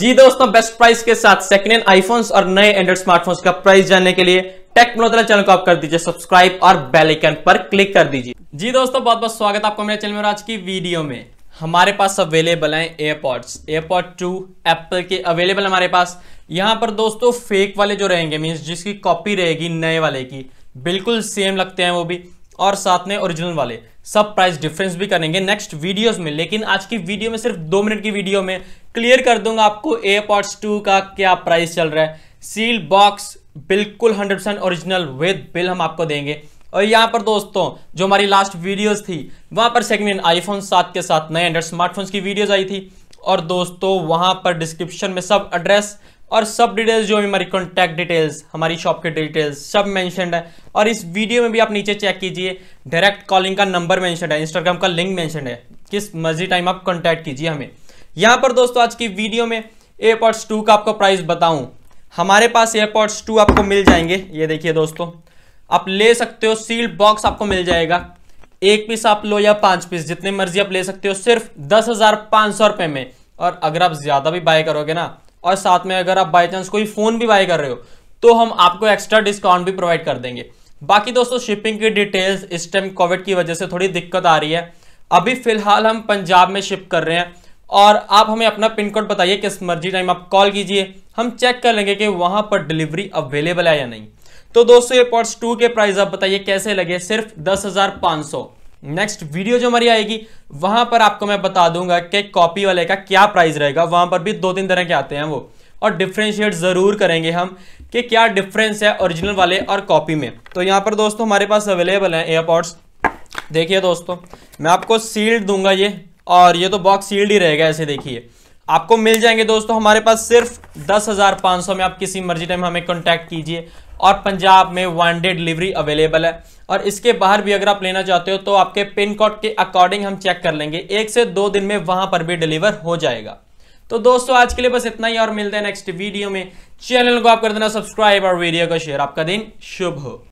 जी दोस्तों best price के साथ सेकंड हैंड आईफोन्स और नए एंड्रॉइड स्मार्टफोन्स का प्राइस जानने के लिए टेक मनोदरा चैनल को आप कर दीजिए सब्सक्राइब और बेल आइकन पर क्लिक कर दीजिए जी दोस्तों बहुत बहुत स्वागत है आपको मेरे चैनल में आज की वीडियो में हमारे पास अवेलेबल हैं एयरपॉड्स एयरपॉड टू एप्पल के अवेलेबल हमारे पास यहाँ पर दोस्तों फेक वाले जो रहेंगे मीन्स जिसकी कॉपी रहेगी नए वाले की बिल्कुल सेम लगते हैं वो भी और साथ में ओरिजिनल वाले सब प्राइस डिफरेंस भी करेंगे नेक्स्ट वीडियोस में लेकिन आज की वीडियो में सिर्फ दो मिनट की वीडियो में क्लियर कर दूंगा आपको एयरपॉड्स टू का क्या प्राइस चल रहा है सील बॉक्स बिल्कुल hundred percent original with bill हम आपको देंगे और यहाँ पर दोस्तों जो हमारी लास्ट वीडियोस थी वहाँ पर सेकेंड हैंड आईफोन सात के साथ नए एंड्रॉइड स्मार्टफोन्स की वीडियोस आई थी और दोस्तों वहाँ पर डिस्क्रिप्शन में सब एड्रेस और सब डिटेल्स जो हमारी कॉन्टैक्ट डिटेल्स हमारी शॉप के डिटेल्स सब मैंशनड है और इस वीडियो में भी आप नीचे चेक कीजिए डायरेक्ट कॉलिंग का नंबर मैंशन है इंस्टाग्राम का लिंक मैंशन है किस मर्जी टाइम आप कॉन्टैक्ट कीजिए हमें यहाँ पर दोस्तों आज की वीडियो में एयरपॉड्स टू का आपको प्राइस बताऊं हमारे पास एयरपॉड्स टू आपको मिल जाएंगे ये देखिए दोस्तों आप ले सकते हो सील्ड बॉक्स आपको मिल जाएगा एक पीस आप लो या पांच पीस जितने मर्जी आप ले सकते हो सिर्फ दस हजार पांच सौ रुपए में और अगर आप ज़्यादा भी बाय करोगे ना और साथ में अगर आप बाई चांस कोई फ़ोन भी बाय कर रहे हो तो हम आपको एक्स्ट्रा डिस्काउंट भी प्रोवाइड कर देंगे बाकी दोस्तों शिपिंग की डिटेल्स इस टाइम कोविड की वजह से थोड़ी दिक्कत आ रही है अभी फिलहाल हम पंजाब में शिप कर रहे हैं और आप हमें अपना पिन कोड बताइए किस मर्जी टाइम आप कॉल कीजिए हम चेक कर लेंगे कि वहां पर डिलीवरी अवेलेबल है या नहीं तो दोस्तों ये पॉट्स टू के प्राइस आप बताइए कैसे लगे सिर्फ दस हजार पाँच सौ नेक्स्ट वीडियो जो हमारी आएगी वहां पर आपको मैं बता दूंगा कि कॉपी वाले का क्या प्राइस रहेगा वहां पर भी दो तीन तरह के आते हैं वो और डिफ्रेंशिएट ज़रूर करेंगे हम कि क्या डिफरेंस है ओरिजिनल वाले और कॉपी में तो यहाँ पर दोस्तों हमारे पास अवेलेबल हैं एयरपॉड्स देखिए दोस्तों मैं आपको सील्ड दूंगा ये और ये तो बॉक्स सील्ड ही रहेगा ऐसे देखिए आपको मिल जाएंगे दोस्तों हमारे पास सिर्फ दस हजार पांच सौ में आप किसी मर्जी टाइम हमें कॉन्टैक्ट कीजिए और पंजाब में वन डे डिलीवरी अवेलेबल है और इसके बाहर भी अगर आप लेना चाहते हो तो आपके पिन कोड के अकॉर्डिंग हम चेक कर लेंगे एक से दो दिन में वहां पर भी डिलीवर हो जाएगा तो दोस्तों आज के लिए बस इतना ही और मिलते हैं नेक्स्ट वीडियो में चैनल को आप कर देना सब्सक्राइब और वीडियो को शेयर आपका दिन शुभ हो